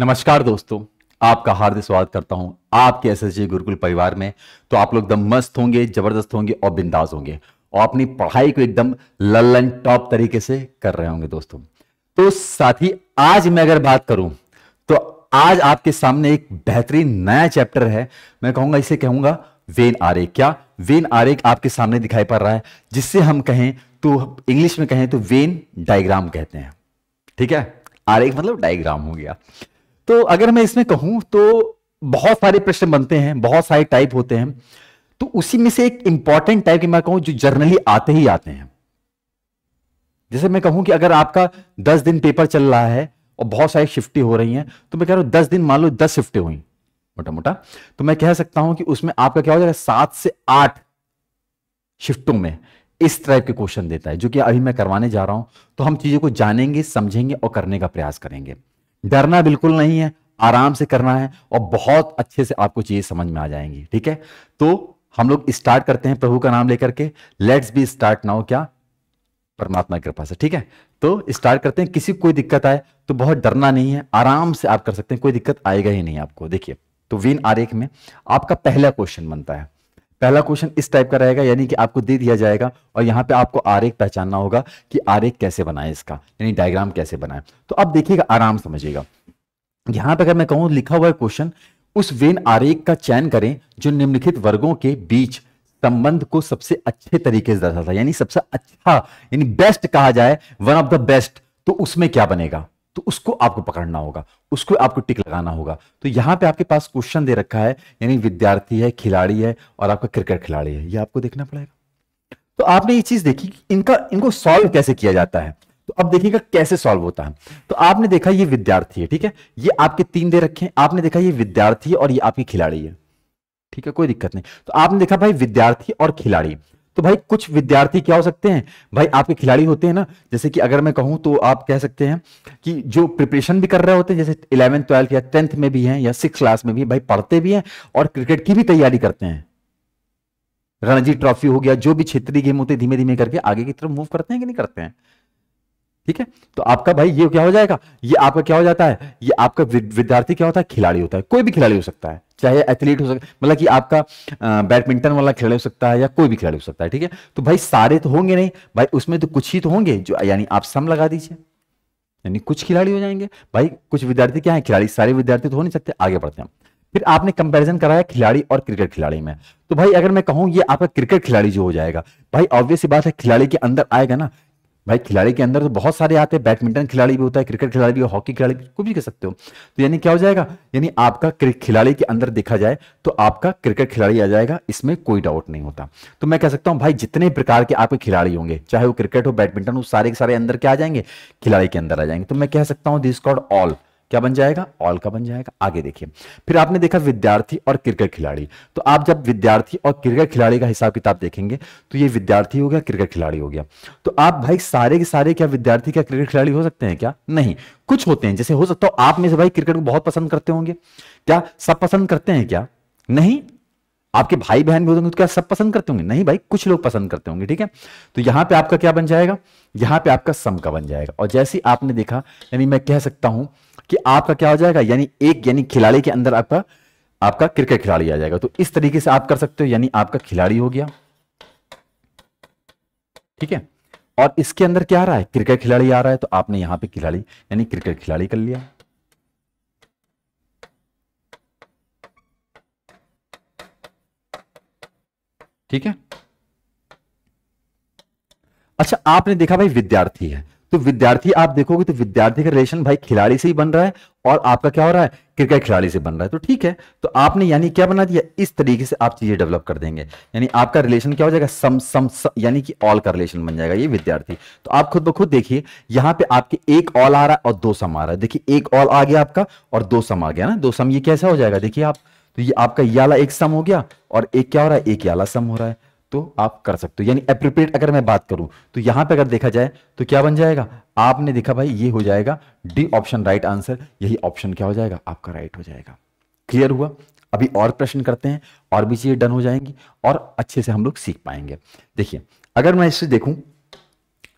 नमस्कार दोस्तों आपका हार्दिक स्वागत करता हूं आपके एस एस गुरुकुल परिवार में तो आप लोग एकदम मस्त होंगे जबरदस्त होंगे और बिंदास होंगे और अपनी पढ़ाई को एकदम लल्लन टॉप तरीके से कर रहे होंगे दोस्तों तो साथ ही आज मैं अगर बात करूं तो आज आपके सामने एक बेहतरीन नया चैप्टर है मैं कहूंगा इसे कहूंगा वेन आरे क्या वेन आरेक आपके सामने दिखाई पड़ रहा है जिससे हम कहें तो इंग्लिश में कहें तो वेन डायग्राम कहते हैं ठीक है आरेख मतलब डायग्राम हो गया तो अगर मैं इसमें कहूं तो बहुत सारे प्रश्न बनते हैं बहुत सारे टाइप होते हैं तो उसी में से एक इंपॉर्टेंट टाइप की मैं कहूं जो जर्नली आते ही आते हैं जैसे मैं कहूं कि अगर आपका दस दिन पेपर चल रहा है और बहुत सारी शिफ्टें हो रही हैं तो मैं कह रहा हूं दस दिन मान लो दस शिफ्टें हुई मोटा मोटा तो मैं कह सकता हूं कि उसमें आपका क्या हो जाएगा सात से आठ शिफ्टों में इस टाइप के क्वेश्चन देता है जो कि अभी मैं करवाने जा रहा हूं तो हम चीजों को जानेंगे समझेंगे और करने का प्रयास करेंगे डरना बिल्कुल नहीं है आराम से करना है और बहुत अच्छे से आपको चीजें समझ में आ जाएंगी ठीक है तो हम लोग स्टार्ट करते हैं प्रभु का नाम लेकर के लेट्स बी स्टार्ट नाउ क्या परमात्मा की कृपा से ठीक है तो स्टार्ट करते हैं किसी कोई दिक्कत आए तो बहुत डरना नहीं है आराम से आप कर सकते हैं कोई दिक्कत आएगा ही नहीं आपको देखिए तो वीन आरेख में आपका पहला क्वेश्चन बनता है पहला क्वेश्चन इस टाइप का रहेगा यानी कि आपको दे दिया जाएगा और यहाँ पे आपको आरेख पहचानना होगा कि आरेख कैसे बनाए इसका यानी डायग्राम कैसे बनाए तो आप देखिएगा आराम समझिएगा यहाँ पे अगर मैं कहूँ लिखा हुआ क्वेश्चन उस वेन आरेख का चयन करें जो निम्नलिखित वर्गों के बीच संबंध को सबसे अच्छे तरीके से दर्शाता है यानी सबसे अच्छा यानी बेस्ट कहा जाए वन ऑफ द बेस्ट तो उसमें क्या बनेगा तो उसको आपको पकड़ना होगा उसको आपको टिक लगाना होगा तो यहां पे आपके पास क्वेश्चन दे रखा है यानी विद्यार्थी है खिलाड़ी है और आपका क्रिकेट खिलाड़ी है ये आपको देखना पड़ेगा तो आपने ये चीज देखी इनका इनको सॉल्व कैसे किया जाता है तो अब देखिएगा कैसे सॉल्व होता है तो आपने देखा ये विद्यार्थी है ठीक है ये आपके तीन दे रखे हैं आपने देखा ये विद्यार्थी है और ये आपकी खिलाड़ी है ठीक है कोई दिक्कत नहीं तो आपने देखा भाई विद्यार्थी और खिलाड़ी तो भाई कुछ विद्यार्थी क्या हो सकते हैं भाई आपके खिलाड़ी होते हैं ना जैसे कि अगर मैं कहूं तो आप कह सकते हैं कि जो प्रिपरेशन भी कर रहे होते हैं जैसे इलेवेंथ ट्वेल्थ या टेंथ में भी हैं या सिक्स क्लास में भी भाई पढ़ते भी हैं और क्रिकेट की भी तैयारी करते हैं रणजी ट्रॉफी हो गया जो भी क्षेत्रीय गेम होते धीमे धीमे करके आगे की तरफ मूव करते हैं कि नहीं करते हैं ठीक है तो आपका भाई ये क्या हो जाएगा ये आपका क्या हो जाता है ये आपका विद्यार्थी क्या होता है खिलाड़ी होता है कोई भी खिलाड़ी हो सकता है चाहे एथलीट हो सकता है मतलब कि आपका बैडमिंटन वाला खिलाड़ी हो सकता है या कोई भी खिलाड़ी हो सकता है ठीक है तो भाई सारे तो होंगे नहीं भाई उसमें तो कुछ ही तो होंगे जो यानी आप सम लगा दीजिए यानी कुछ खिलाड़ी हो जाएंगे भाई कुछ विद्यार्थी क्या है खिलाड़ी सारे विद्यार्थी तो हो नहीं सकते आगे बढ़ते हैं फिर आपने कंपैरिजन कराया खिलाड़ी और क्रिकेट खिलाड़ी में तो भाई अगर मैं कहूं ये आपका क्रिकेट खिलाड़ी जो हो जाएगा भाई ऑब्वियस बात है खिलाड़ी के अंदर आएगा ना भाई खिलाड़ी के अंदर तो बहुत सारे आते हैं बैडमिंटन खिलाड़ी भी होता है क्रिकेट खिलाड़ी भी हॉकी खिलाड़ी भी कुछ भी कर सकते हो तो यानी क्या हो जाएगा यानी आपका खिलाड़ी के अंदर देखा जाए तो आपका क्रिकेट खिलाड़ी आ जाएगा इसमें कोई डाउट नहीं होता तो मैं कह सकता हूँ भाई जितने प्रकार के आपके खिलाड़ी होंगे चाहे वो क्रिकेट हो बैडमिंटन हो सारे के सारे अंदर क्या आ जाएंगे खिलाड़ी के अंदर आ जाएंगे तो मैं कह सकता हूँ दिस कॉड ऑल क्या बन जाएगा ऑल का बन जाएगा आगे देखिए फिर आपने देखा विद्यार्थी और क्रिकेट खिलाड़ी तो आप जब विद्यार्थी और क्रिकेट खिलाड़ी का हिसाब किताब देखेंगे तो ये विद्यार्थी हो गया क्रिकेट खिलाड़ी हो गया तो आप भाई सारे के सारे क्या विद्यार्थी क्या क्रिकेट खिलाड़ी हो सकते हैं क्या नहीं कुछ होते हैं जैसे हो सकता हो आप में से भाई क्रिकेट को बहुत पसंद करते होंगे क्या सब पसंद करते हैं क्या नहीं आपके भाई बहन भी होंगे तो क्या सब पसंद करते होंगे नहीं भाई कुछ लोग पसंद करते होंगे ठीक है तो यहां पे आपका क्या बन जाएगा यहां पे आपका सम का बन जाएगा और जैसे आपने देखा यानी मैं कह सकता हूं कि आपका क्या हो जाएगा यानी एक यानी खिलाड़ी के अंदर आपका आपका क्रिकेट खिलाड़ी आ जाएगा तो इस तरीके से आप कर सकते हो यानी आपका खिलाड़ी हो गया ठीक है और इसके अंदर क्या आ रहा है क्रिकेट खिलाड़ी आ रहा है तो आपने यहां पे खिलाड़ी यानी क्रिकेट खिलाड़ी कर लिया ठीक है अच्छा आपने देखा भाई विद्यार्थी है तो विद्यार्थी आप देखोगे तो विद्यार्थी का रिलेशन भाई खिलाड़ी से ही बन रहा है और आपका क्या हो रहा है क्रिकेट खिलाड़ी से बन रहा है तो ठीक है तो आपने यानी क्या बना दिया इस तरीके से आप चीजें डेवलप कर देंगे यानी आपका रिलेशन क्या हो जाएगा सम सम, सम यानी कि ऑल का रिलेशन बन जाएगा ये विद्यार्थी तो आप खुद ब खुद देखिए यहां पर आपके एक ऑल आ रहा है और दो सम आ रहा है देखिए एक ऑल आ गया आपका और दो सम आ गया ना दो सम ये कैसा हो जाएगा देखिए आप तो ये आपका याला एक सम हो गया और एक क्या हो रहा है एक याला सम हो रहा है तो आप कर सकते हो यानी अप्रोप्रिएट अगर मैं बात करूं तो यहां पे अगर देखा जाए तो क्या बन जाएगा आपने देखा भाई ये हो जाएगा डी ऑप्शन राइट आंसर यही ऑप्शन क्या हो जाएगा आपका राइट हो जाएगा क्लियर हुआ अभी और प्रश्न करते हैं और भी चीजें डन हो जाएंगी और अच्छे से हम लोग सीख पाएंगे देखिए अगर मैं इससे देखूं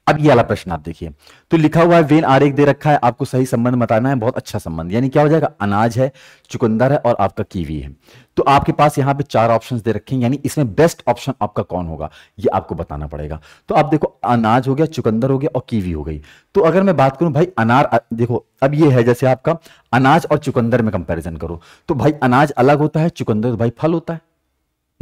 अब ये वाला प्रश्न आप देखिए तो लिखा हुआ है वेन एक दे रखा है आपको सही संबंध बताना है बहुत अच्छा संबंध यानी क्या हो जाएगा अनाज है चुकंदर है और आपका कीवी है तो आपके पास यहां पे चार ऑप्शंस दे रखे हैं यानी इसमें बेस्ट ऑप्शन आपका कौन होगा ये आपको बताना पड़ेगा तो आप देखो अनाज हो गया चुकंदर हो गया और कीवी हो गई तो अगर मैं बात करूं भाई अनार देखो अब ये है जैसे आपका अनाज और चुकंदर में कंपेरिजन करो तो भाई अनाज अलग होता है चुकंदर भाई फल होता है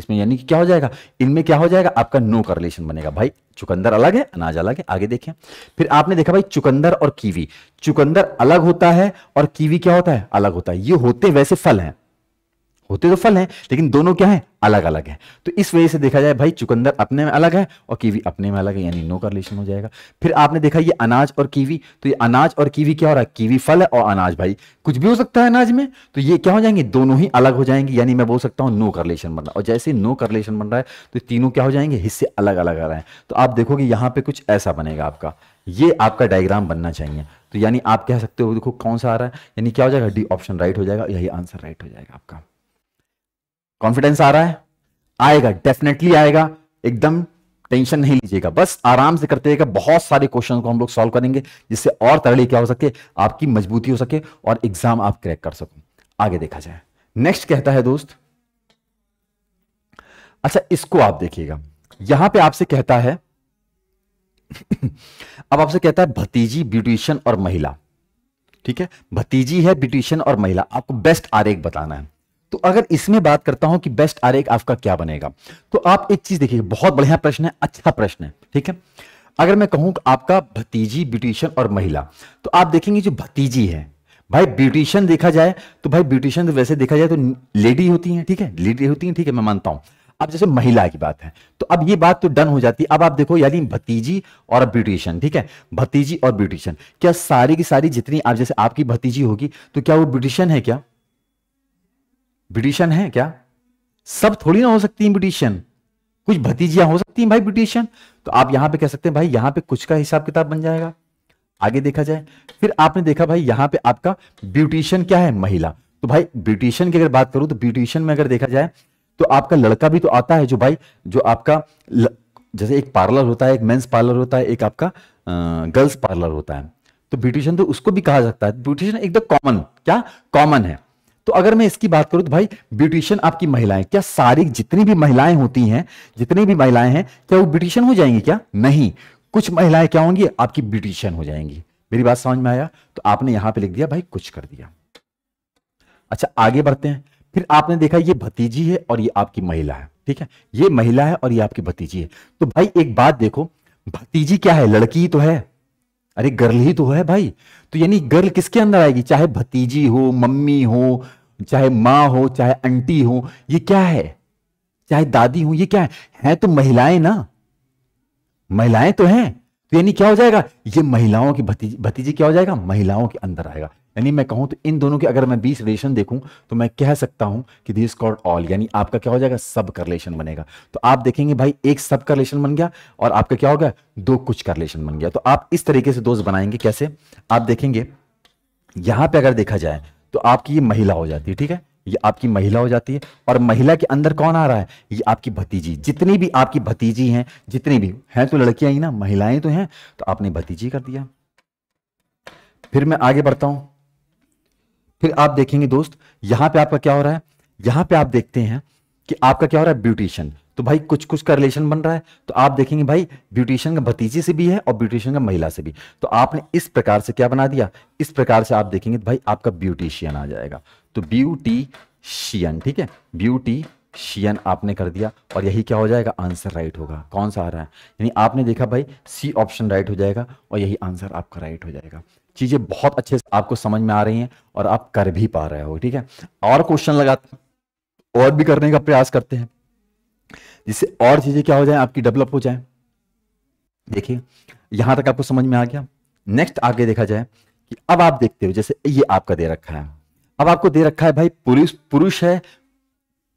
इसमें यानी कि क्या हो जाएगा इनमें क्या हो जाएगा आपका नो करलेशन बनेगा भाई चुकंदर अलग है अनाज अलग है आगे देखें फिर आपने देखा भाई चुकंदर और कीवी चुकंदर अलग होता है और कीवी क्या होता है अलग होता है ये होते वैसे फल हैं होते तो फल हैं लेकिन दोनों क्या है अलग अलग है तो इस वजह से देखा जाए भाई चुकंदर अपने में अलग है और कीवी अपने में अलग है यानी नो करलेशन हो जाएगा फिर आपने देखा ये अनाज और कीवी तो ये अनाज और कीवी क्या हो रहा है कीवी फल है और अनाज भाई कुछ भी हो सकता है अनाज में तो ये क्या हो जाएंगे दोनों ही अलग हो जाएंगे यानी मैं बोल सकता हूँ नो का बन रहा है और जैसे नो का बन रहा है तो तीनों क्या हो जाएंगे हिस्से अलग अलग आ रहे हैं तो आप देखोगे यहाँ पे कुछ ऐसा बनेगा आपका ये आपका डायग्राम बनना चाहिए तो यानी आप कह सकते हो देखो कौन सा आ रहा है यानी क्या हो जाएगा डी ऑप्शन राइट हो जाएगा यही आंसर राइट हो जाएगा आपका कॉन्फिडेंस आ रहा है आएगा डेफिनेटली आएगा एकदम टेंशन नहीं लीजिएगा बस आराम से करते रहेगा बहुत सारे क्वेश्चन को हम लोग सॉल्व करेंगे जिससे और तरली क्या हो सके आपकी मजबूती हो सके और एग्जाम आप क्रैक कर सको आगे देखा जाए नेक्स्ट कहता है दोस्त अच्छा इसको आप देखिएगा यहां पे आपसे कहता है अब आपसे कहता है भतीजी ब्यूटिशियन और महिला ठीक है भतीजी है ब्यूटिशियन और महिला आपको बेस्ट आरेख बताना है तो अगर इसमें बात करता हूं कि बेस्ट आरेख आपका क्या बनेगा तो आप एक चीज देखिए बहुत बढ़िया प्रश्न है अच्छा प्रश्न है ठीक है अगर मैं कहूं आपका भतीजी ब्यूटिशियन और महिला तो आप देखेंगे जो भतीजी है भाई ब्यूटिशियन देखा जाए तो भाई ब्यूटिशियन तो वैसे देखा जाए तो लेडी होती है ठीक है लेडी होती है ठीक है मैं मानता हूं अब जैसे महिला की बात है तो अब ये बात तो डन हो जाती है अब आप देखो यानी भतीजी और ब्यूटिशियन ठीक है भतीजी और ब्यूटिशियन क्या सारी की सारी जितनी आप जैसे आपकी भतीजी होगी तो क्या वो ब्यूटिशियन है क्या ब्रिटिशन है क्या सब थोड़ी ना हो सकती है ब्रिटिशन कुछ भतीजियां हो सकती हैं भाई ब्रिटिशन तो आप यहां पे कह सकते हैं भाई यहां पे कुछ का हिसाब किताब बन जाएगा आगे देखा जाए फिर आपने देखा भाई यहाँ पे आपका ब्यूटिशियन क्या है महिला तो भाई ब्यूटिशियन की अगर बात करूं तो ब्यूटिशियन में अगर देखा जाए तो आपका लड़का भी तो आता है जो भाई जो आपका ल... जैसे एक पार्लर होता है एक मेंस पार्लर होता है एक आपका गर्ल्स पार्लर होता है तो ब्यूटिशियन तो उसको भी कहा जाता है ब्यूटिशियन एकदम कॉमन क्या कॉमन है तो अगर मैं इसकी बात करूं तो भाई ब्यूटिशियन आपकी महिलाएं क्या सारी जितनी भी महिलाएं होती हैं जितनी भी महिलाएं हैं क्या वो ब्यूटिशियन हो जाएंगी क्या नहीं कुछ महिलाएं क्या होंगी आपकी ब्यूटिशियन हो जाएंगी मेरी बात समझ में आया तो आपने यहां पर लिख दिया भाई कुछ कर दिया अच्छा आगे बढ़ते हैं फिर आपने देखा ये भतीजी है और ये आपकी महिला है ठीक है ये महिला है और ये आपकी भतीजी है तो भाई एक बात देखो भतीजी क्या है लड़की तो है अरे गर्ल ही तो है भाई तो यानी गर्ल किसके अंदर आएगी चाहे भतीजी हो मम्मी हो चाहे माँ हो चाहे आंटी हो ये क्या है चाहे दादी हो ये क्या है है तो महिलाएं ना महिलाएं तो हैं तो यानी क्या हो जाएगा ये महिलाओं की भतीजी भतीजी क्या हो जाएगा महिलाओं के अंदर आएगा यानी मैं कहूं तो इन दोनों के अगर मैं बीस रिलेशन देखूं तो मैं कह सकता हूं कि दिस कॉल्ड ऑल यानी आपका क्या हो जाएगा सब का रिलेशन बनेगा तो आप देखेंगे भाई एक सब का रिलेशन बन गया और आपका क्या हो गया दो कुछ का रिलेशन बन गया तो आप इस तरीके से दोस्त बनाएंगे कैसे आप देखेंगे यहां पर अगर देखा जाए तो आपकी ये महिला हो जाती है ठीक है ये आपकी महिला हो जाती है और महिला के अंदर कौन आ रहा है ये आपकी भतीजी जितनी भी आपकी भतीजी हैं जितनी भी हैं तो लड़कियां ही ना महिलाएं तो हैं तो आपने भतीजी कर दिया फिर मैं आगे बढ़ता हूं फिर आप देखेंगे दोस्त यहां पे आपका क्या हो रहा है यहां पे आप देखते हैं कि आपका क्या हो रहा है ब्यूटिशियन तो भाई कुछ कुछ का रिलेशन बन रहा है तो आप देखेंगे भाई ब्यूटिशियन का भतीजी से भी है और ब्यूटिशियन का महिला से भी तो आपने इस प्रकार से क्या बना दिया इस प्रकार से आप देखेंगे तो भाई आपका ब्यूटिशियन आ जाएगा तो ब्यूटीशियन ठीक है ब्यूटी शियन आपने कर दिया और यही क्या हो जाएगा आंसर राइट होगा कौन सा आ रहा है यानी आपने देखा भाई सी ऑप्शन राइट हो जाएगा और यही आंसर आपका राइट हो जाएगा चीज़ें बहुत अच्छे से आपको समझ में आ रही हैं और आप कर भी पा रहे हो ठीक है और क्वेश्चन लगाते हैं और भी करने का प्रयास करते हैं जिससे और चीज़ें क्या हो जाए आपकी डेवलप हो जाए देखिए यहां तक आपको समझ में आ गया नेक्स्ट आगे देखा जाए कि अब आप देखते हो जैसे ये आपका दे रखा है अब आपको दे रखा है भाई पुरुष पुरुष है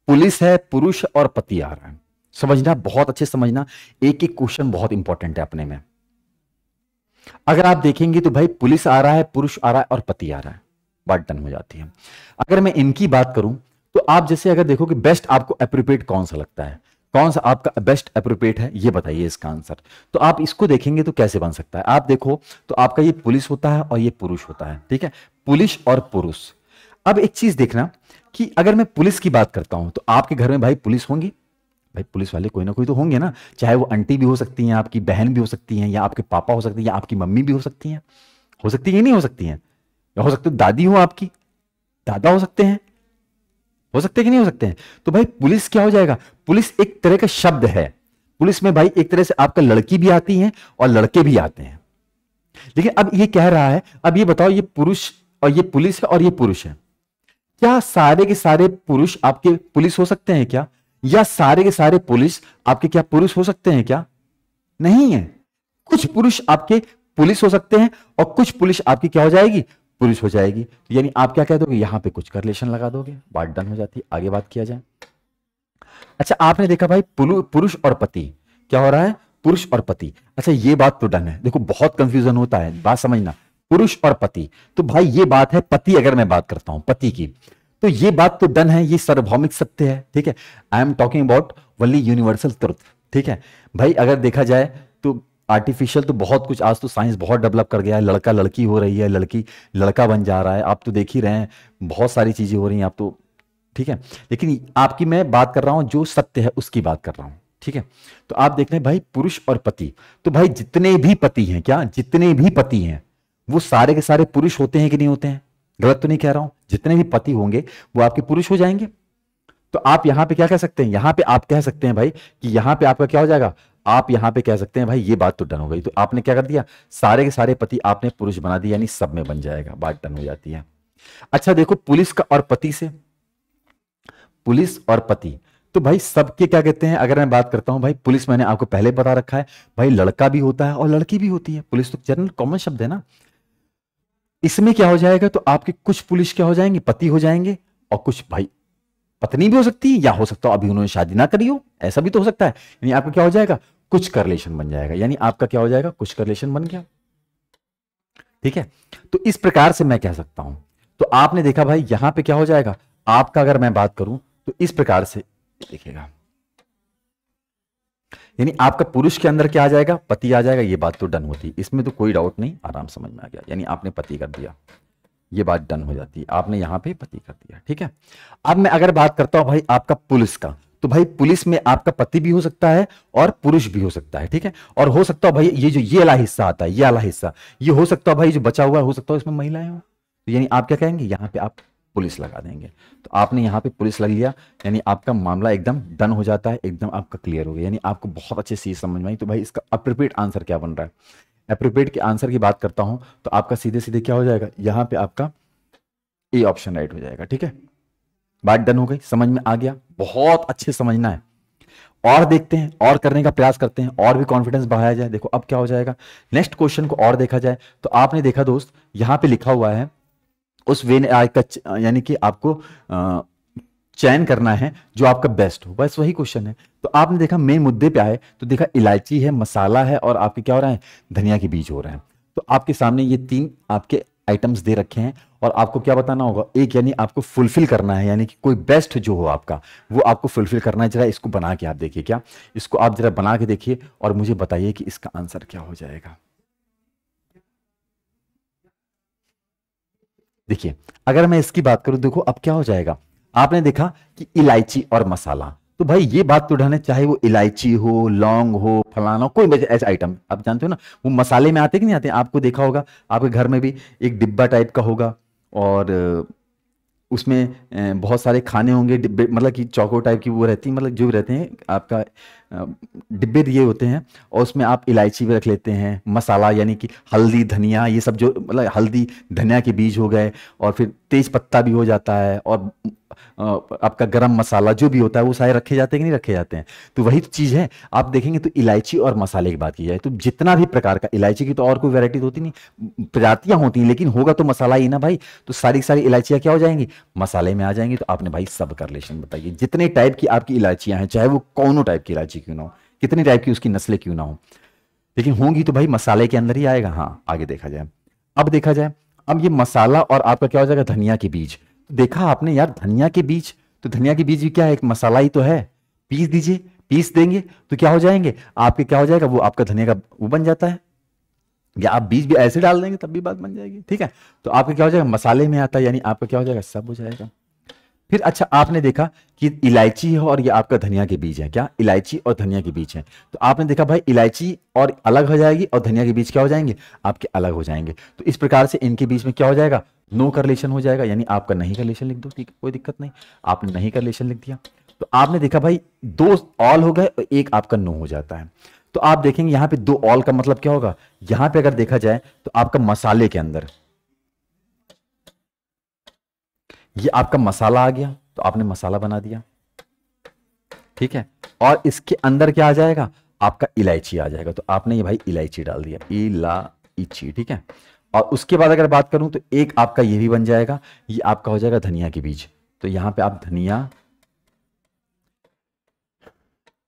पुलिस है पुरुष और पति आ रहा है समझना बहुत अच्छे समझना एक एक क्वेश्चन बहुत इंपॉर्टेंट है अपने में अगर आप देखेंगे तो भाई पुलिस आ रहा है पुरुष आ रहा है और पति आ रहा है बात डन हो जाती है अगर मैं इनकी बात करूं तो आप जैसे अगर देखो कि बेस्ट आपको अप्रोप्रिएट कौन सा लगता है कौन सा आपका बेस्ट अप्रोप्रिएट है ये बताइए इसका आंसर तो आप इसको देखेंगे तो कैसे बन सकता है आप देखो तो आपका ये पुलिस होता है और ये पुरुष होता है ठीक है पुलिस और पुरुष अब एक चीज देखना कि अगर मैं पुलिस की बात करता हूं तो आपके घर में भाई पुलिस होंगी भाई पुलिस वाले कोई ना कोई तो होंगे ना चाहे वो आंटी भी हो सकती हैं आपकी बहन भी हो सकती हैं या आपके पापा हो सकते हैं या आपकी मम्मी भी हो सकती हैं हो सकती है नहीं हो सकती हैं या हो सकते दादी हो आपकी दादा हो सकते हैं हो सकते कि नहीं हो सकते हैं तो भाई पुलिस क्या हो जाएगा पुलिस एक तरह का शब्द है पुलिस में भाई एक तरह से आपका लड़की भी आती है और लड़के भी आते हैं लेकिन अब ये कह रहा है अब ये बताओ ये पुरुष और ये पुलिस है और ये पुरुष है क्या सारे के सारे पुरुष आपके पुलिस हो सकते हैं क्या या सारे के सारे पुलिस आपके क्या पुरुष हो सकते हैं क्या नहीं है कुछ पुरुष आपके पुलिस हो सकते हैं और कुछ पुलिस आपकी क्या हो जाएगी पुलिस हो जाएगी तो यानी आप क्या कह दोगे यहां पे कुछ करलेशन लगा दोगे बात डन हो जाती है आगे बात किया जाए अच्छा आपने देखा भाई पुरुष और पति क्या हो रहा है पुरुष और पति अच्छा ये बात तो डन है देखो बहुत कंफ्यूजन होता है बात समझना पुरुष और पति तो भाई ये बात है पति अगर मैं बात करता हूं पति की तो ये बात तो डन है ये सार्वभौमिक सत्य है ठीक है I am talking about only universal truth ठीक है भाई अगर देखा जाए तो आर्टिफिशियल तो बहुत कुछ आज तो साइंस बहुत डेवलप कर गया है लड़का लड़की हो रही है लड़की लड़का बन जा रहा है आप तो देख ही रहे हैं बहुत सारी चीजें हो रही हैं आप तो ठीक है लेकिन आपकी मैं बात कर रहा हूं जो सत्य है उसकी बात कर रहा हूं ठीक है तो आप देख रहे हैं भाई पुरुष और पति तो भाई जितने भी पति हैं क्या जितने भी पति हैं वो सारे के सारे पुरुष होते हैं कि नहीं होते हैं गलत तो नहीं कह रहा हूं जितने भी पति होंगे वो आपके पुरुष हो जाएंगे तो आप यहां पे क्या कह सकते हैं यहां पे आप कह सकते हैं भाई कि यहां पे आपका क्या हो जाएगा आप यहां पे कह सकते हैं भाई ये बात तो डन हो गई तो आपने क्या कर दिया सारे के सारे पति आपने पुरुष बना दिया यानी सब में बन जाएगा बात डन हो जाती है अच्छा देखो पुलिस का और पति से पुलिस और पति तो भाई सबके क्या कहते हैं अगर मैं बात करता हूं भाई पुलिस मैंने आपको पहले बता रखा है भाई लड़का भी होता है और लड़की भी होती है पुलिस तो जनरल कॉमन शब्द है ना इसमें क्या हो जाएगा तो आपके कुछ पुलिस क्या हो जाएंगे पति हो जाएंगे और कुछ भाई पत्नी भी हो सकती है या हो सकता है अभी उन्होंने शादी ना करी हो ऐसा भी तो हो सकता है यानी आपका क्या हो जाएगा कुछ का रिलेशन बन जाएगा यानी आपका क्या हो जाएगा कुछ का रिलेशन बन गया ठीक है तो इस प्रकार से मैं कह सकता हूं तो आपने देखा भाई यहां पे क्या हो जाएगा आपका अगर मैं बात करूं तो इस प्रकार से देखिएगा यानी आपका पुरुष के अंदर क्या आ जाएगा पति आ जाएगा ये बात तो डन होती इसमें तो कोई डाउट नहीं आराम समझ में आ गया यानी आपने पति कर दिया ये बात डन हो जाती है आपने यहाँ पे पति कर दिया ठीक है अब मैं अगर बात करता हूं भाई आपका पुलिस का तो भाई पुलिस में आपका पति भी हो सकता है और पुरुष भी हो सकता है ठीक है और हो सकता है भाई ये जो ये वाला हिस्सा आता है ये वाला हिस्सा ये हो सकता है भाई जो बचा हुआ हो सकता है इसमें महिलाएं हो तो यानी आप क्या कहेंगे यहाँ पे आप पुलिस लगा देंगे तो आपने यहाँ पे पुलिस लग लिया यानी आपका मामला एकदम डन हो जाता है एकदम आपका क्लियर हो गया यानी आपको बहुत अच्छे से समझ में आई तो भाई इसका अप्रिपेड आंसर क्या बन रहा है अप्रिपेड के आंसर की बात करता हूं तो आपका सीधे सीधे क्या हो जाएगा यहाँ पे आपका ए ऑप्शन राइट हो जाएगा ठीक है बात डन हो गई समझ में आ गया बहुत अच्छे समझना है और देखते हैं और करने का प्रयास करते हैं और भी कॉन्फिडेंस बढ़ाया जाए देखो अब क्या हो जाएगा नेक्स्ट क्वेश्चन को और देखा जाए तो आपने देखा दोस्त यहां पे लिखा हुआ है उस वे का यानी कि आपको चयन करना है जो आपका बेस्ट हो बस वही क्वेश्चन है तो आपने देखा मेन मुद्दे पे आए तो देखा इलायची है मसाला है और आपके क्या हो रहा है धनिया के बीज हो रहे हैं तो आपके सामने ये तीन आपके आइटम्स दे रखे हैं और आपको क्या बताना होगा एक यानी आपको फुलफिल करना है यानी कि कोई बेस्ट जो हो आपका वो आपको फुलफिल करना है जरा इसको बना के आप देखिए क्या इसको आप जरा बना के देखिए और मुझे बताइए कि इसका आंसर क्या हो जाएगा देखिए अगर मैं इसकी बात करूं देखो अब क्या हो जाएगा आपने देखा कि इलायची और मसाला तो भाई ये बात तो ढाने चाहे वो इलायची हो लौंग हो फलाना कोई ऐसा आइटम आप जानते हो ना वो मसाले में आते कि नहीं आते आपको देखा होगा आपके घर में भी एक डिब्बा टाइप का होगा और उसमें बहुत सारे खाने होंगे डिब्बे मतलब कि चौको टाइप की वो रहती मतलब जो भी रहते हैं आपका डिब्बे दिए होते हैं और उसमें आप इलायची भी रख लेते हैं मसाला यानी कि हल्दी धनिया ये सब जो मतलब हल्दी धनिया के बीज हो गए और फिर तेज पत्ता भी हो जाता है और आपका गरम मसाला जो भी होता है वो सारे रखे जाते हैं कि नहीं रखे जाते हैं तो वही तो चीज़ है आप देखेंगे तो इलायची और मसाले की बात की जाए तो जितना भी प्रकार का इलायची की तो और कोई वैरायटी तो होती नहीं प्रजातियाँ होती हैं लेकिन होगा तो मसाला ही ना भाई तो सारी सारी इलायचियाँ क्या हो जाएंगी मसाले में आ जाएंगी तो आपने भाई सब कर लेशन बताइए जितने टाइप की आपकी इलायचियाँ हैं चाहे वो कौनों टाइप की इलायची बच्ची क्यों ना हो कितनी टाइप की उसकी नस्लें क्यों ना हो लेकिन होंगी तो भाई मसाले के अंदर ही आएगा हाँ आगे देखा जाए अब देखा जाए अब ये मसाला और आपका क्या हो जाएगा धनिया के बीज तो देखा आपने यार धनिया के बीज तो धनिया के बीज भी क्या है एक मसाला ही तो है पीस दीजिए पीस देंगे तो क्या हो जाएंगे आपके क्या हो जाएगा वो आपका धनिया का वो बन जाता है या आप बीज भी ऐसे डाल देंगे तब भी बात बन जाएगी ठीक है तो आपके क्या हो जाएगा मसाले में आता है यानी आपका क्या हो जाएगा सब हो जाएगा फिर अच्छा आपने देखा कि इलायची है और ये आपका धनिया के बीज है क्या इलायची और धनिया के बीज है तो आपने देखा भाई इलायची और अलग हो जाएगी और धनिया के बीज क्या हो जाएंगे आपके अलग हो जाएंगे तो इस प्रकार से इनके बीच में क्या हो जाएगा नो करलेशन हो जाएगा यानी आपका नहीं करलेशन लिख दो ठीक कोई दिक्कत नहीं आपने नहीं करलेशन लिख दिया तो आपने देखा भाई दो ऑल हो गए और एक आपका नो हो जाता है तो आप देखेंगे यहाँ पे दो ऑल का मतलब क्या होगा यहाँ पे अगर देखा जाए तो आपका मसाले के अंदर ये आपका मसाला आ गया तो आपने मसाला बना दिया ठीक है और इसके अंदर क्या आ जाएगा आपका इलायची आ जाएगा तो आपने ये भाई इलायची डाल दिया इलायची ठीक है और उसके बाद अगर बात करूं तो एक आपका ये भी बन जाएगा ये आपका हो जाएगा धनिया के बीज तो यहां पे आप धनिया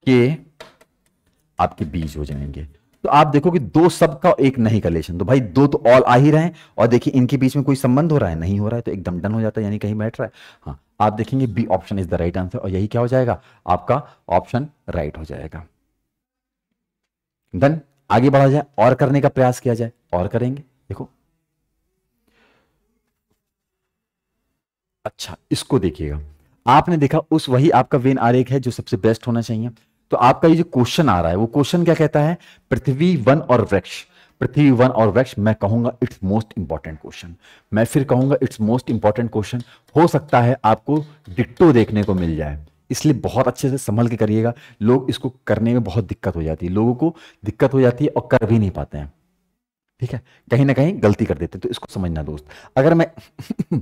के आपके बीज हो जाएंगे तो आप देखो कि दो सब का एक नहीं कलेशन तो भाई दो तो ऑल आ ही रहे हैं और देखिए इनके बीच में कोई संबंध हो रहा है नहीं हो रहा है तो एकदम डन हो जाता है यानी कहीं बैठ रहा है हाँ आप देखेंगे B option is the right answer और यही क्या हो जाएगा आपका ऑप्शन राइट हो जाएगा देन आगे बढ़ा जाए और करने का प्रयास किया जाए और करेंगे देखो अच्छा इसको देखिएगा आपने देखा उस वही आपका वेन आरेख है जो सबसे बेस्ट होना चाहिए तो आपका ये जो क्वेश्चन आ रहा है वो क्वेश्चन क्या कहता है पृथ्वी वन और वृक्ष पृथ्वी वन और वृक्ष मैं कहूंगा इट्स मोस्ट इंपॉर्टेंट क्वेश्चन मैं फिर कहूंगा इट्स मोस्ट इंपॉर्टेंट क्वेश्चन हो सकता है आपको डिट्टो देखने को मिल जाए इसलिए बहुत अच्छे से संभल के करिएगा लोग इसको करने में बहुत दिक्कत हो जाती है लोगों को दिक्कत हो जाती है और कर भी नहीं पाते हैं ठीक है कहीं ना कहीं गलती कर देते हैं तो इसको समझना दोस्त अगर मैं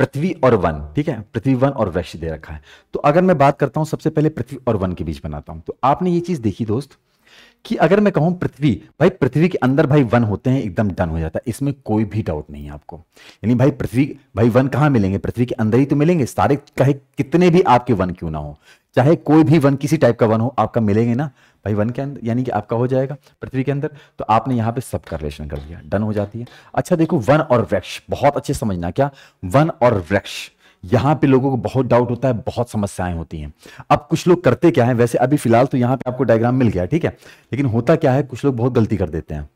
पृथ्वी और वन ठीक है पृथ्वी वन और वृक्ष दे रखा है तो अगर मैं बात करता हूं सबसे पहले पृथ्वी और वन के बीच बनाता हूं तो आपने ये चीज देखी दोस्त कि अगर मैं कहूं पृथ्वी भाई पृथ्वी के अंदर भाई वन होते हैं एकदम डन हो जाता है इसमें कोई भी डाउट नहीं है आपको यानी भाई पृथ्वी भाई वन कहां मिलेंगे पृथ्वी के अंदर ही तो मिलेंगे सारे कहे कितने भी आपके वन क्यों ना हो चाहे कोई भी वन किसी टाइप का वन हो आपका मिलेंगे ना भाई वन के अंदर यानी कि आपका हो जाएगा पृथ्वी के अंदर तो आपने यहाँ पे सबका रिलेशन कर दिया डन हो जाती है अच्छा देखो वन और वृक्ष बहुत अच्छे समझना क्या वन और वृक्ष यहाँ पे लोगों को बहुत डाउट होता है बहुत समस्याएं होती हैं अब कुछ लोग करते क्या है वैसे अभी फिलहाल तो यहाँ पे आपको डायग्राम मिल गया ठीक है लेकिन होता क्या है कुछ लोग बहुत गलती कर देते हैं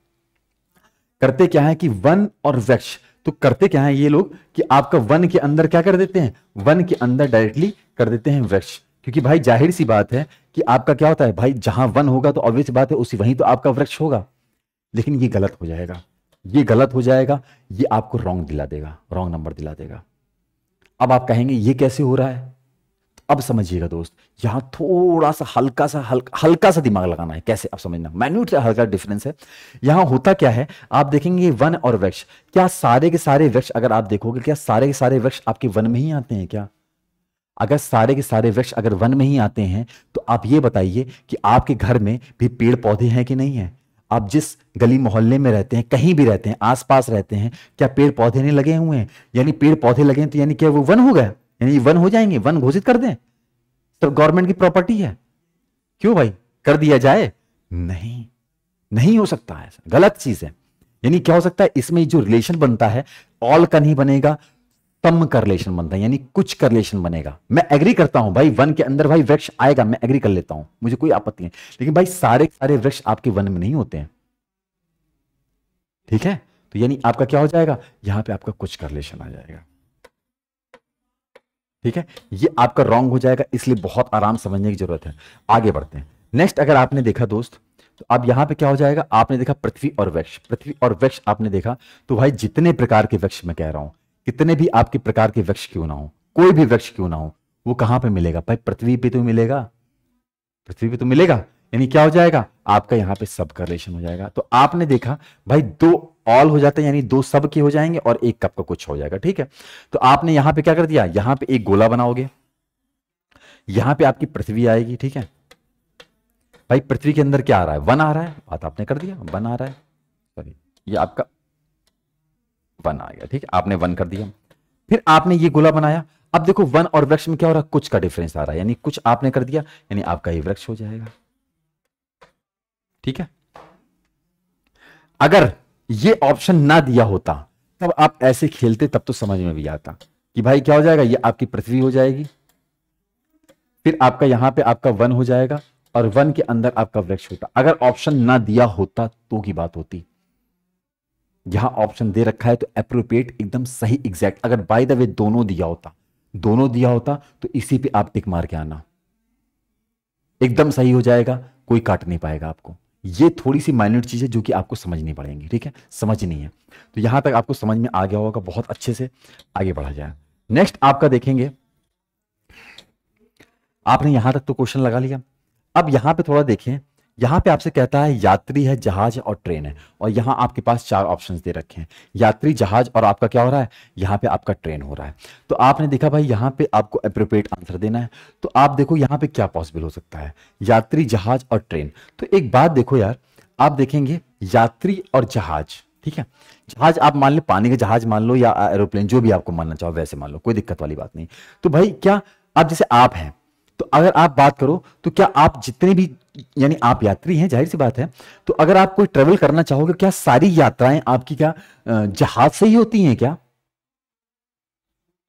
करते क्या है कि वन और वृक्ष तो करते क्या है ये लोग कि आपका वन के अंदर क्या कर देते हैं वन के अंदर डायरेक्टली कर देते हैं वृक्ष क्योंकि भाई जाहिर सी बात है कि आपका क्या होता है भाई जहां वन होगा तो ऑब्वियस बात है उसी वहीं तो आपका वृक्ष होगा लेकिन ये गलत हो जाएगा ये गलत हो जाएगा ये आपको रॉन्ग दिला देगा रॉन्ग नंबर दिला देगा अब आप कहेंगे ये कैसे हो रहा है अब समझिएगा दोस्त यहाँ थोड़ा सा हल्का सा हल्का हल्का सा दिमाग लगाना है कैसे आप समझना मैन्यूट से हल्का डिफरेंस है यहां होता क्या है आप देखेंगे वन और वृक्ष क्या सारे के सारे वृक्ष अगर आप देखोगे क्या सारे के सारे वृक्ष आपके वन में ही आते हैं क्या अगर सारे के सारे वृक्ष अगर वन में ही आते हैं तो आप ये बताइए कि आपके घर में भी पेड़ पौधे हैं कि नहीं है आप जिस गली मोहल्ले में रहते हैं कहीं भी रहते हैं आसपास रहते हैं क्या पेड़ पौधे नहीं लगे हुए हैं यानी पेड़ पौधे लगे हैं तो यानी क्या वो वन हो गया यानी वन हो जाएंगे वन घोषित कर दें तो गवर्नमेंट की प्रॉपर्टी है क्यों भाई कर दिया जाए नहीं नहीं हो सकता है गलत चीज है यानी क्या हो सकता है इसमें जो रिलेशन बनता है ऑल का नहीं बनेगा कम करलेशन बनता है यानी कुछ करलेशन बनेगा मैं एग्री करता हूं भाई वन के अंदर भाई वृक्ष आएगा मैं एग्री कर लेता हूं मुझे कोई आपत्ति नहीं लेकिन भाई सारे सारे वृक्ष आपके वन में नहीं होते हैं ठीक है तो यानी आपका क्या हो जाएगा यहां पे आपका कुछ करलेशन आ जाएगा ठीक है ये आपका रॉन्ग हो जाएगा इसलिए बहुत आराम समझने की जरूरत है आगे बढ़ते हैं नेक्स्ट अगर आपने देखा दोस्त तो अब यहां पे क्या हो जाएगा आपने देखा पृथ्वी और वृक्ष पृथ्वी और वृक्ष आपने देखा तो भाई जितने प्रकार के वृक्ष मैं कह रहा हूं कितने भी आपके प्रकार के वृक्ष क्यों ना हो कोई भी वृक्ष क्यों ना हो वो कहां पे मिलेगा भाई पृथ्वी पे तो मिलेगा पृथ्वी पे तो मिलेगा यानी क्या हो जाएगा आपका यहाँ पे सब का रिलेशन हो जाएगा तो आपने देखा भाई दो ऑल हो जाते हैं यानी दो सब के हो जाएंगे और एक कप का कुछ हो जाएगा ठीक है तो आपने यहां पे क्या कर दिया यहां पे एक गोला बनाओगे यहां पे आपकी पृथ्वी आएगी ठीक है भाई पृथ्वी के अंदर क्या आ रहा है वन आ रहा है बात आपने कर दिया वन आ रहा है सॉरी ये आपका वन आ गया ठीक आपने वन कर दिया फिर आपने ये गोला बनाया अब देखो वन और वृक्ष में क्या हो रहा है कुछ का डिफरेंस आ रहा है यानी कुछ आपने कर दिया यानी आपका ये वृक्ष हो जाएगा ठीक है अगर ये ऑप्शन ना दिया होता तब आप ऐसे खेलते तब तो समझ में भी आता कि भाई क्या हो जाएगा ये आपकी पृथ्वी हो जाएगी फिर आपका यहां पे आपका वन हो जाएगा और वन के अंदर आपका वृक्ष होता अगर ऑप्शन ना दिया होता तो की बात होती यहां ऑप्शन दे रखा है तो अप्रोप्रिएट एकदम सही एग्जैक्ट अगर बाय द वे दोनों दिया होता दोनों दिया होता तो इसी पे आप टिक मार के आना एकदम सही हो जाएगा कोई काट नहीं पाएगा आपको ये थोड़ी सी माइन्यूट चीज़ है जो कि आपको समझनी पड़ेगी ठीक है समझ नहीं है तो यहां तक आपको समझ में आ गया होगा बहुत अच्छे से आगे बढ़ा जाए नेक्स्ट आपका देखेंगे आपने यहां तक तो क्वेश्चन लगा लिया अब यहां पे थोड़ा देखें यहाँ पे आपसे कहता है यात्री है जहाज और ट्रेन है और यहाँ आपके पास चार ऑप्शंस दे रखे हैं यात्री जहाज और आपका क्या हो रहा है यहाँ पे आपका ट्रेन हो रहा है तो आपने देखा भाई यहाँ पे आपको अप्रोप्रिएट आंसर देना है तो आप देखो यहाँ पे क्या पॉसिबल हो सकता है यात्री जहाज और ट्रेन तो एक बात देखो यार आप देखेंगे यात्री और जहाज ठीक है जहाज आप मान लो पानी का जहाज मान लो या एरोप्लेन जो भी आपको मानना चाहो वैसे मान लो कोई दिक्कत वाली बात नहीं तो भाई क्या आप जैसे आप हैं तो अगर आप बात करो तो क्या आप जितने भी यानी आप यात्री हैं जाहिर सी बात है तो अगर आप कोई ट्रेवल करना चाहोगे तो क्या सारी यात्राएं आपकी क्या जहाज से ही होती हैं क्या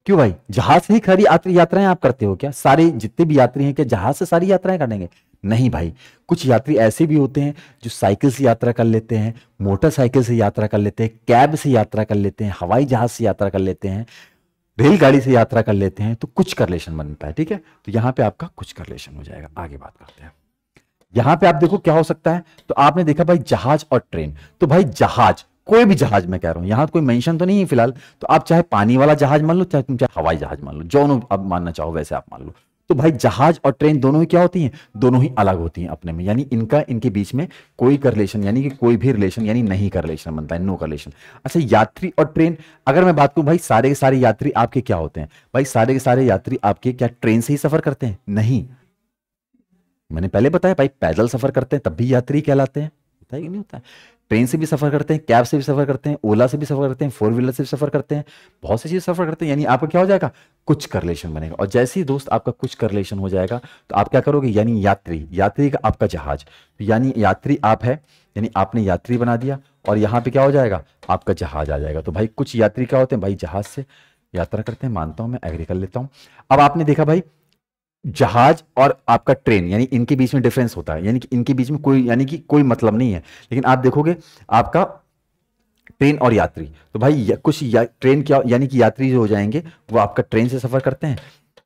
क्यों भाई जहाज से ही खरी यात्राएं आप करते हो क्या सारे जितने भी यात्री हैं क्या जहाज से सारी यात्राएं करेंगे नहीं भाई कुछ यात्री ऐसे भी होते हैं जो साइकिल से यात्रा कर लेते हैं मोटरसाइकिल से यात्रा कर लेते हैं कैब से यात्रा कर लेते हैं हवाई जहाज से यात्रा कर लेते हैं रेलगाड़ी से यात्रा कर लेते हैं तो कुछ करलेशन बनता है ठीक है तो यहाँ पे आपका कुछ करलेशन हो जाएगा आगे बात करते हैं यहाँ पे आप देखो क्या हो सकता है तो आपने देखा भाई जहाज और ट्रेन तो भाई जहाज कोई भी जहाज मैं कह रहा हूं यहां तो कोई मेंशन तो नहीं है फिलहाल तो आप चाहे पानी वाला जहाज मान लो चाहे तुम चाहे हवाई जहाज मान लो जो आप मानना चाहो वैसे आप मान लो तो भाई जहाज और ट्रेन दोनों ही क्या होती हैं दोनों ही अलग होती हैं अपने में यानी इनका इनके बीच में कोई करलेशन यानी कि कोई भी रिलेशन यानी नहीं करलेशन बनता है नो करलेशन अच्छा यात्री और ट्रेन अगर मैं बात करूं भाई सारे के सारे यात्री आपके क्या होते हैं भाई सारे के सारे यात्री आपके क्या ट्रेन से ही सफर करते हैं नहीं मैंने पहले बताया भाई पैदल सफर करते हैं तब भी यात्री कहलाते हैं होता है कि नहीं होता है ट्रेन से भी सफ़र करते हैं कैब से भी सफ़र करते हैं ओला से भी सफ़र करते हैं फोर व्हीलर से भी सफ़र करते हैं बहुत सी चीजें सफ़र करते हैं यानी आपका क्या हो जाएगा कुछ करलेशन बनेगा और जैसे ही दोस्त आपका कुछ करलेशन हो जाएगा तो आप क्या करोगे यानी यात्री यात्री का आपका जहाज तो यानी यात्री आप है यानी आपने यात्री बना दिया और यहाँ पे क्या हो जाएगा आपका जहाज आ जाएगा तो भाई कुछ यात्री क्या होते हैं भाई जहाज से यात्रा करते हैं मानता हूं मैं एग्री कर लेता हूं अब आपने देखा भाई जहाज और आपका ट्रेन यानी इनके बीच में डिफरेंस होता है यानी कि इनके बीच में कोई यानी कि कोई मतलब नहीं है लेकिन आप देखोगे आपका ट्रेन और यात्री तो भाई या, कुछ या, ट्रेन क्या यानी कि यात्री जो हो जाएंगे वो आपका ट्रेन से सफर करते हैं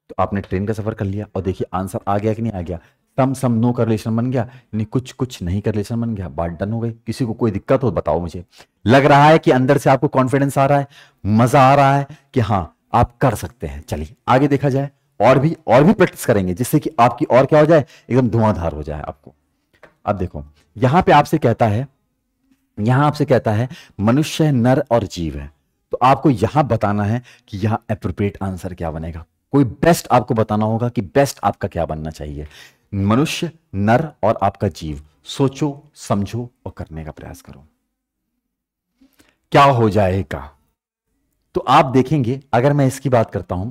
तो आपने ट्रेन का सफर कर लिया और देखिए आंसर आ गया कि नहीं आ गया सम सम नो का रिलेशन बन गया यानी कुछ कुछ नहीं का रिलेशन बन गया बात डन हो गई किसी को कोई दिक्कत हो बताओ मुझे लग रहा है कि अंदर से आपको कॉन्फिडेंस आ रहा है मजा आ रहा है कि हाँ आप कर सकते हैं चलिए आगे देखा जाए और भी और भी प्रैक्टिस करेंगे जिससे कि आपकी और क्या हो जाए एकदम धुआंधार हो जाए आपको अब देखो यहां पे आपसे कहता है यहां आपसे कहता है मनुष्य नर और जीव है तो आपको यहां बताना है कि यहां अप्रोप्रिएट आंसर क्या बनेगा कोई बेस्ट आपको बताना होगा कि बेस्ट आपका क्या बनना चाहिए मनुष्य नर और आपका जीव सोचो समझो और करने का प्रयास करो क्या हो जाएगा तो आप देखेंगे अगर मैं इसकी बात करता हूं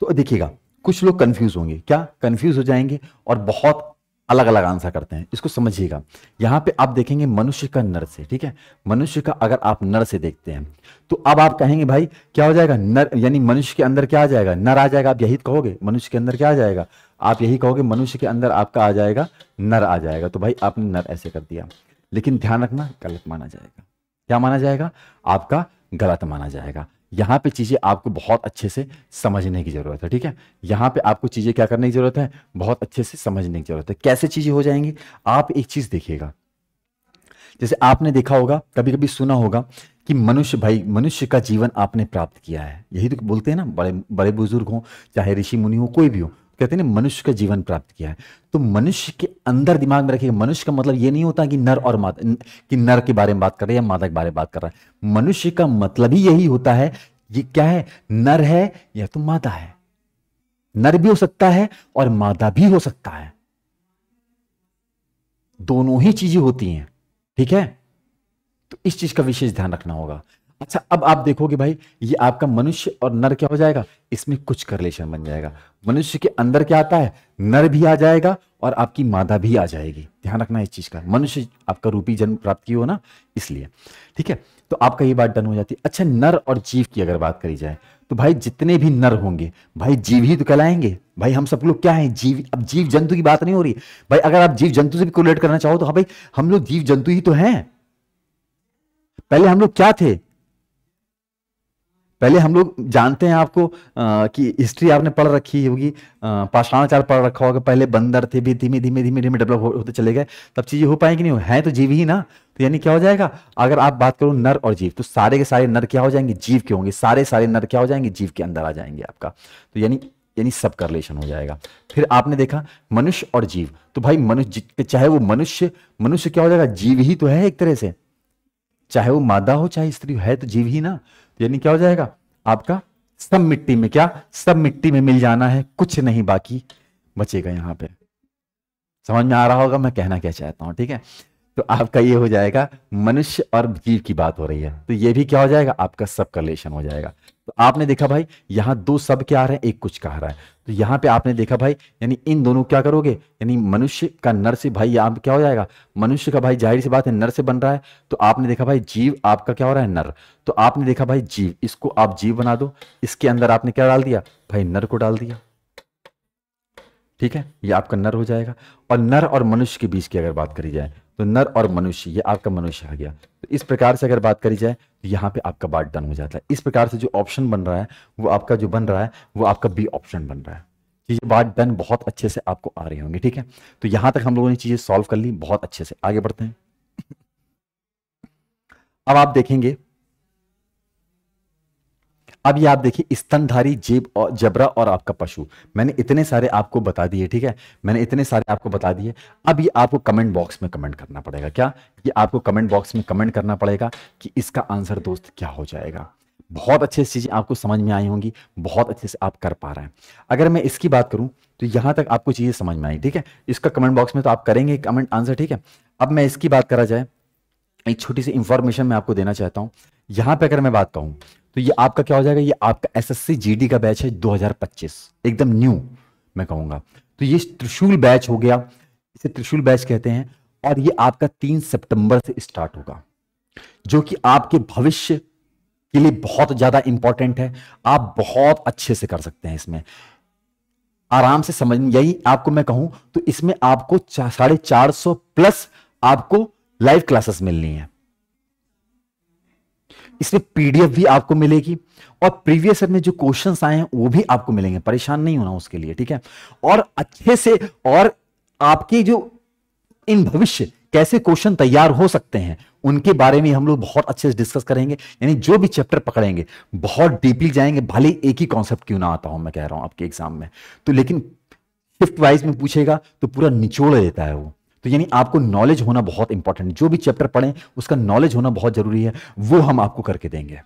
तो देखिएगा कुछ लोग कंफ्यूज होंगे क्या कंफ्यूज हो जाएंगे और बहुत अलग अलग आंसर करते हैं इसको समझिएगा यहाँ पे आप देखेंगे मनुष्य का नर से ठीक है मनुष्य का अगर आप नर से देखते हैं तो अब आप कहेंगे भाई क्या हो जाएगा नर यानी मनुष्य के अंदर क्या आ जाएगा नर आ जाएगा आप यही तो कहोगे मनुष्य के अंदर क्या आ जाएगा आप यही कहोगे मनुष्य के अंदर आपका आ जाएगा नर आ जाएगा तो भाई आपने नर ऐसे कर दिया लेकिन ध्यान रखना गलत माना जाएगा क्या माना जाएगा आपका गलत माना जाएगा यहाँ पे चीज़ें आपको बहुत अच्छे से समझने की ज़रूरत है ठीक है यहाँ पे आपको चीज़ें क्या करने की ज़रूरत है बहुत अच्छे से समझने की ज़रूरत है कैसे चीज़ें हो जाएंगी आप एक चीज़ देखिएगा जैसे आपने देखा होगा कभी कभी सुना होगा कि मनुष्य भाई मनुष्य का जीवन आपने प्राप्त किया है यही तो बोलते हैं ना बड़े बड़े बुजुर्ग हों चाहे ऋषि मुनि हो कोई भी हो कहते हैं मनुष्य का जीवन प्राप्त किया है तो मनुष्य के अंदर दिमाग में रखिएगा मनुष्य का मतलब ये नहीं होता कि नर और माता कि नर के बारे में बात कर रहे हैं या माता के बारे में बात कर रहा है मनुष्य का मतलब ही यही होता है ये क्या है नर है या तो मादा है नर भी हो सकता है और मादा भी हो सकता है दोनों ही चीजें होती हैं ठीक है तो इस चीज का विशेष ध्यान रखना होगा अच्छा अब आप देखोगे भाई ये आपका मनुष्य और नर क्या हो जाएगा इसमें कुछ करलेशन बन जाएगा मनुष्य के अंदर क्या आता है नर भी आ जाएगा और आपकी मादा भी आ जाएगी ध्यान रखना इस चीज का मनुष्य आपका रूपी जन्म प्राप्त की हो ना इसलिए ठीक है तो आपका ये बात डन हो जाती है अच्छा नर और जीव की अगर बात करी जाए तो भाई जितने भी नर होंगे भाई जीव ही तो कहलाएंगे भाई हम सब लोग क्या है जीव अब जीव जंतु की बात नहीं हो रही भाई अगर आप जीव जंतु से भी कोलेट करना चाहो तो हाँ भाई हम लोग जीव जंतु ही तो हैं पहले हम लोग क्या थे पहले हम लोग जानते हैं आपको आ, कि हिस्ट्री आपने पढ़ रखी होगी पाषाणाचार पढ़ रखा होगा पहले बंदर थे भी धीमे धीमे धीमे धीमे डेवलप होते चले गए तब चीज़ें हो पाएंगी नहीं है तो जीव ही ना तो यानी क्या हो जाएगा अगर आप बात करो नर और जीव तो सारे के सारे नर क्या हो जाएंगे जीव के होंगे सारे सारे नर क्या हो जाएंगे जीव के अंदर आ जाएंगे आपका तो यानी यानी सबका रिलेशन हो जाएगा फिर आपने देखा मनुष्य और जीव तो भाई मनुष्य चाहे वो मनुष्य मनुष्य क्या हो जाएगा जीव ही तो है एक तरह से चाहे वो मादा हो चाहे स्त्री हो है तो जीव ही ना यानी क्या हो जाएगा आपका सब मिट्टी में क्या सब मिट्टी में मिल जाना है कुछ नहीं बाकी बचेगा यहां पे समझ में आ रहा होगा मैं कहना क्या चाहता हूं ठीक है तो आपका ये हो जाएगा मनुष्य और जीव की बात हो रही है तो ये भी क्या हो जाएगा आपका सब कलेशन हो जाएगा तो आपने देखा भाई यहाँ दो सब क्या आ रहे हैं एक कुछ कह रहा है तो यहाँ पे आपने देखा भाई यानी इन दोनों क्या करोगे यानी मनुष्य का नर से भाई आप क्या हो जाएगा मनुष्य का भाई जाहिर सी बात है नर से बन रहा है तो आपने देखा भाई जीव आपका क्या हो रहा है नर तो आपने देखा भाई जीव इसको आप जीव बना दो इसके अंदर आपने क्या डाल दिया भाई नर को डाल दिया ठीक है ये आपका नर हो जाएगा और नर और मनुष्य के बीच की अगर बात करी जाए तो नर और मनुष्य ये आपका मनुष्य आ गया तो इस प्रकार से अगर बात करी जाए तो यहाँ पे आपका बाट डन हो जाता है इस प्रकार से जो ऑप्शन बन रहा है वो आपका जो बन रहा है वो आपका बी ऑप्शन बन रहा है तो ये बात डन बहुत अच्छे से आपको आ रही होंगी ठीक है तो यहाँ तक हम लोगों ने चीज़ें सॉल्व कर ली बहुत अच्छे से आगे बढ़ते हैं अब आप देखेंगे अब ये आप देखिए स्तनधारी जेब और जबरा और आपका पशु मैंने इतने सारे आपको बता दिए ठीक है मैंने इतने सारे आपको बता दिए अब ये आपको कमेंट बॉक्स में कमेंट करना पड़ेगा क्या ये आपको कमेंट बॉक्स में कमेंट करना पड़ेगा कि इसका आंसर दोस्त क्या हो जाएगा बहुत अच्छे से चीज़ें आपको समझ में आई होंगी बहुत अच्छे से आप कर पा रहे हैं अगर मैं इसकी बात करूं तो यहां तक आपको चीज़ें समझ में आई ठीक है इसका कमेंट बॉक्स में तो आप करेंगे कमेंट आंसर ठीक है अब मैं इसकी बात करा जाए एक छोटी सी इंफॉर्मेशन मैं आपको देना चाहता हूँ यहां पे अगर मैं बात कहूँ तो ये आपका क्या हो जाएगा ये आपका एसएससी जीडी का बैच है 2025 एकदम न्यू मैं कहूंगा तो ये त्रिशूल बैच हो गया इसे त्रिशूल बैच कहते हैं और ये आपका तीन सितंबर से स्टार्ट होगा जो कि आपके भविष्य के लिए बहुत ज्यादा इंपॉर्टेंट है आप बहुत अच्छे से कर सकते हैं इसमें आराम से समझ यही आपको मैं कहूं तो इसमें आपको साढ़े चार सौ प्लस आपको लाइव क्लासेस मिलनी है इसमें पीडीएफ भी आपको मिलेगी और प्रीवियस में जो क्वेश्चन आए हैं वो भी आपको मिलेंगे परेशान नहीं होना उसके लिए ठीक है और अच्छे से और आपके जो इन भविष्य कैसे क्वेश्चन तैयार हो सकते हैं उनके बारे में हम लोग बहुत अच्छे से डिस्कस करेंगे यानी जो भी चैप्टर पकड़ेंगे बहुत डीपली जाएंगे भले एक ही कॉन्सेप्ट क्यों ना आता हूं मैं कह रहा हूं आपके एग्जाम में तो लेकिन शिफ्ट वाइज में पूछेगा तो पूरा निचोड़ देता है वो तो यानी आपको नॉलेज होना बहुत इंपॉर्टेंट जो भी चैप्टर पढ़ें उसका नॉलेज होना बहुत जरूरी है वो हम आपको करके देंगे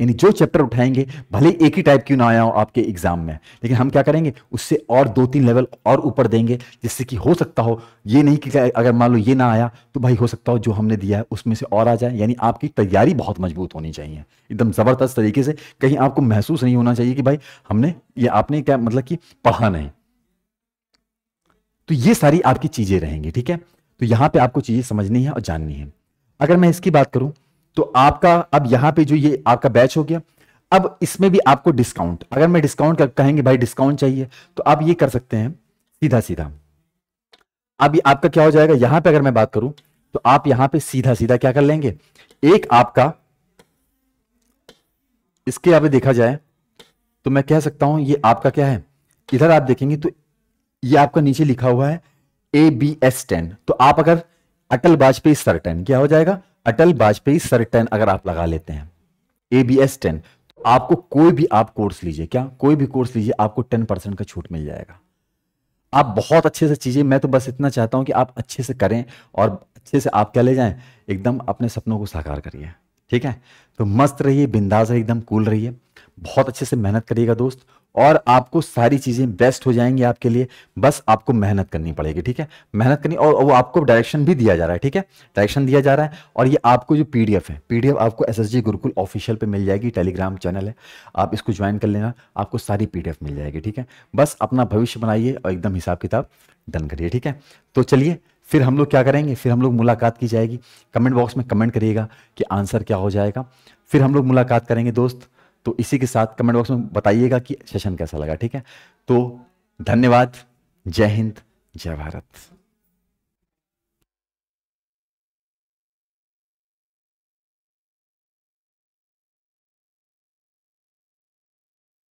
यानी जो चैप्टर उठाएंगे भले एक ही टाइप क्यों ना आया हो आपके एग्जाम में लेकिन हम क्या करेंगे उससे और दो तीन लेवल और ऊपर देंगे जिससे कि हो सकता हो ये नहीं कि अगर मान लो ये ना आया तो भाई हो सकता हो जो हमने दिया है उसमें से और आ जाए यानी आपकी तैयारी बहुत मजबूत होनी चाहिए एकदम ज़बरदस्त तरीके से कहीं आपको महसूस नहीं होना चाहिए कि भाई हमने ये आपने क्या मतलब कि पढ़ा नहीं तो ये सारी आपकी चीजें रहेंगी ठीक है तो यहां पे आपको चीजें समझनी है और जाननी है अगर मैं इसकी बात करूं तो आपका अब यहां पे जो ये आपका बैच हो गया अब इसमें भी आपको डिस्काउंट अगर मैं डिस्काउंट कहेंगे भाई डिस्काउंट चाहिए तो आप ये कर सकते हैं सीधा सीधा अब आपका क्या हो जाएगा यहां पर अगर मैं बात करूं तो आप यहां पर सीधा सीधा क्या कर लेंगे एक आपका इसके यहां देखा जाए तो मैं कह सकता हूं ये आपका क्या है इधर आप देखेंगे तो ये आपका नीचे लिखा हुआ है ए बी एस टेन तो आप अगर अटल वाजपेयी टेन क्या हो जाएगा अटल वाजपेयी टेन अगर आप लगा लेते हैं ए बी एस टेन तो आपको कोई भी आप कोर्स लीजिए क्या कोई भी कोर्स लीजिए आपको टेन परसेंट का छूट मिल जाएगा आप बहुत अच्छे से चीजें मैं तो बस इतना चाहता हूं कि आप अच्छे से करें और अच्छे से आप क्या ले जाएं एकदम अपने सपनों को साकार करिए ठीक है तो मस्त रहिए बिंदास रहिए एकदम कूल रहिए बहुत अच्छे से मेहनत करिएगा दोस्त और आपको सारी चीज़ें बेस्ट हो जाएंगी आपके लिए बस आपको मेहनत करनी पड़ेगी ठीक है मेहनत करनी और वो आपको डायरेक्शन भी दिया जा रहा है ठीक है डायरेक्शन दिया जा रहा है और ये आपको जो पीडीएफ है पीडीएफ आपको एसएसजी गुरुकुल ऑफिशियल पे मिल जाएगी टेलीग्राम चैनल है आप इसको ज्वाइन कर लेना आपको सारी पी मिल जाएगी ठीक है बस अपना भविष्य बनाइए और एकदम हिसाब किताब डन करिए ठीक है तो चलिए फिर हम लोग क्या करेंगे फिर हम लोग मुलाकात की जाएगी कमेंट बॉक्स में कमेंट करिएगा कि आंसर क्या हो जाएगा फिर हम लोग मुलाकात करेंगे दोस्त तो इसी के साथ कमेंट बॉक्स में बताइएगा कि सेशन कैसा लगा ठीक है तो धन्यवाद जय हिंद जय भारत